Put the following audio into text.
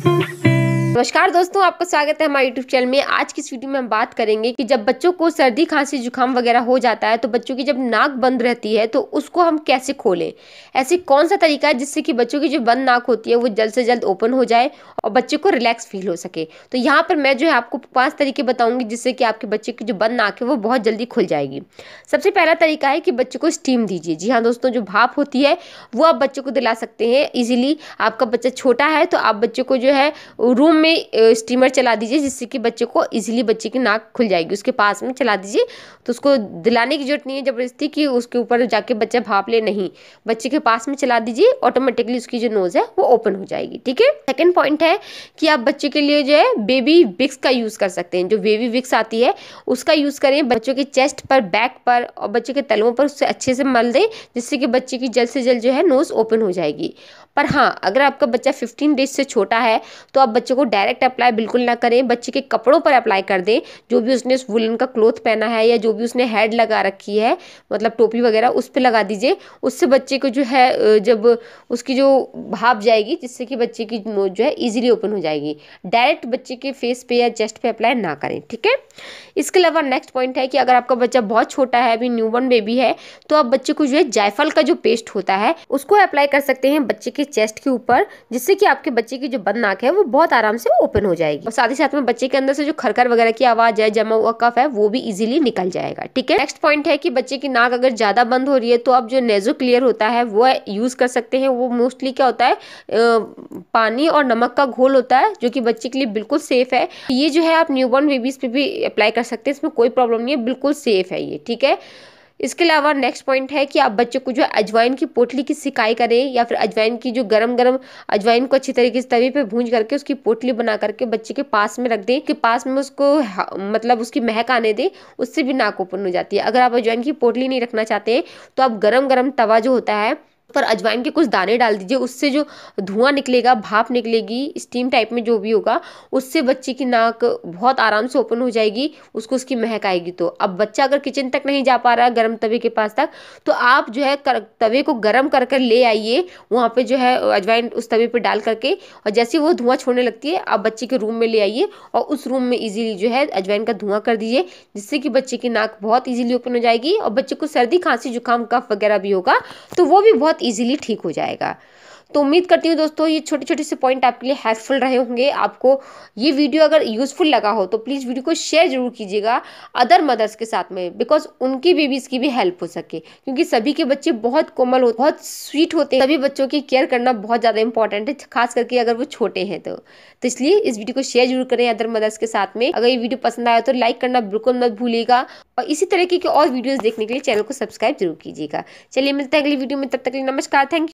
Thank you. नमस्कार दोस्तों आपका स्वागत है हमारे यूट्यूब चैनल में आज की इस वीडियो में हम बात करेंगे कि जब बच्चों को सर्दी खांसी जुकाम वगैरह हो जाता है तो बच्चों की जब नाक बंद रहती है तो उसको हम कैसे खोलें ऐसे कौन सा तरीका है जिससे कि बच्चों की जो बंद नाक होती है वो जल्द से जल्द ओपन हो जाए और बच्चे को रिलैक्स फील हो सके तो यहाँ पर मैं जो है आपको पाँच तरीके बताऊँगी जिससे कि आपके बच्चे की जो बंद नाक है वो बहुत जल्दी खुल जाएगी सबसे पहला तरीका है कि बच्चे को स्टीम दीजिए जी हाँ दोस्तों जो भाप होती है वो आप बच्चे को दिला सकते हैं ईजिली आपका बच्चा छोटा है तो आप बच्चे को जो है रूम में स्टीमर चला दीजिए जिससे कि बच्चे को इजीली बच्चे की नाक खुल जाएगी उसके पास में चला दीजिए तो उसको दिलाने की जरूरत नहीं है ज़बरदस्ती कि उसके ऊपर जाके बच्चा भाप ले नहीं बच्चे के पास में चला दीजिए ऑटोमेटिकली उसकी जो नोज़ है वो ओपन हो जाएगी ठीक है सेकेंड पॉइंट है कि आप बच्चे के लिए जो है बेबी विक्स का यूज़ कर सकते हैं जो बेबी विक्स आती है उसका यूज़ करें बच्चों के चेस्ट पर बैक पर और बच्चे के तलवों पर उससे अच्छे से मल दें जिससे कि बच्चे की जल्द से जल्द जो है नोज़ ओपन हो जाएगी पर हाँ अगर आपका बच्चा फिफ्टीन डेज से छोटा है तो आप बच्चे को डायरेक्ट अप्लाई बिल्कुल ना करें बच्चे के कपड़ों पर अप्लाई कर दें जो भी उसने वुलन का क्लोथ पहना है या जो भी उसने हेड लगा रखी है मतलब टोपी वगैरह उस पर लगा दीजिए उससे बच्चे को जो है जब उसकी जो भाप जाएगी जिससे कि बच्चे की नोज जो है ईजिली ओपन हो जाएगी डायरेक्ट बच्चे के फेस पर या चेस्ट पर अप्लाई ना करें ठीक है इसके अलावा नेक्स्ट पॉइंट है कि अगर आपका बच्चा बहुत छोटा है अभी न्यू बेबी है तो आप बच्चे को जो है जायफल का जो पेस्ट होता है उसको अप्लाई कर सकते हैं बच्चे के चेस्ट के ऊपर जिससे कि आपके बच्चे की जो बंद नाक है वो बहुत आराम से ओपन हो जाएगी और साथ ही साथ में बच्चे के अंदर से जो खरखर वगैरह की आवाज है जमा हुआ कफ है वो भी इजिली निकल जाएगा ठीक है नेक्स्ट पॉइंट है कि बच्चे की नाक अगर ज्यादा बंद हो रही है तो आप जो नेजो क्लियर होता है वो यूज कर सकते हैं वो मोस्टली क्या होता है पानी और नमक का घोल होता है जो कि बच्चे के लिए बिल्कुल सेफ है ये जो है आप न्यूबॉर्न बेबीज पे भी अप्लाई कर सकते हैं इसमें कोई प्रॉब्लम नहीं है बिल्कुल सेफ है ये ठीक है इसके अलावा नेक्स्ट पॉइंट है कि आप बच्चों को जो अजवाइन की पोटली की सिकाई करें या फिर अजवाइन की जो गरम गरम अजवाइन को अच्छी तरीके से तवे पे भूंज करके उसकी पोटली बना करके बच्चे के पास में रख दें कि पास में उसको मतलब उसकी महक आने दें उससे भी नाक ओपन हो जाती है अगर आप अजवाइन की पोटली नहीं रखना चाहते हैं तो आप गर्म गर्म तवा जो होता है पर अजवाइन के कुछ दाने डाल दीजिए उससे जो धुआं निकलेगा भाप निकलेगी स्टीम टाइप में जो भी होगा उससे बच्चे की नाक बहुत आराम से ओपन हो जाएगी उसको उसकी महक आएगी तो अब बच्चा अगर किचन तक नहीं जा पा रहा है गर्म तवे के पास तक तो आप जो है कर, तवे को गर्म कर कर ले आइए वहाँ पर जो है अजवाइन उस तवे पर डाल करके और जैसे वो धुआं छोड़ने लगती है आप बच्चे के रूम में ले आइए और उस रूम में ईजिली जो है अजवाइन का धुआं कर दीजिए जिससे कि बच्चे की नाक बहुत ईजिली ओपन हो जाएगी और बच्चे को सर्दी खांसी जुकाम कफ वगैरह भी होगा तो वो भी बहुत बहुत ईजिली ठीक हो जाएगा तो उम्मीद करती हूँ दोस्तों ये छोटे छोटे से पॉइंट आपके लिए हेल्पफुल रहे होंगे आपको ये वीडियो अगर यूज़फुल लगा हो तो प्लीज़ वीडियो को शेयर जरूर कीजिएगा अदर मदर्स के साथ में बिकॉज उनकी बेबीज़ की भी हेल्प हो सके क्योंकि सभी के बच्चे बहुत कोमल होते बहुत स्वीट होते हैं सभी बच्चों की केयर करना बहुत ज़्यादा इंपॉर्टेंट है खास करके अगर वो छोटे हैं तो, तो इसलिए इस वीडियो को शेयर जरूर करें अदर मदर्स के साथ में अगर ये वीडियो पसंद आया तो लाइक करना बिल्कुल मत भूलिएगा और इसी तरीके की और वीडियोज़ देखने के लिए चैनल को सब्सक्राइब जरूर कीजिएगा चलिए मिलते हैं अगली वीडियो में तब तक के लिए नमस्कार थैंक यू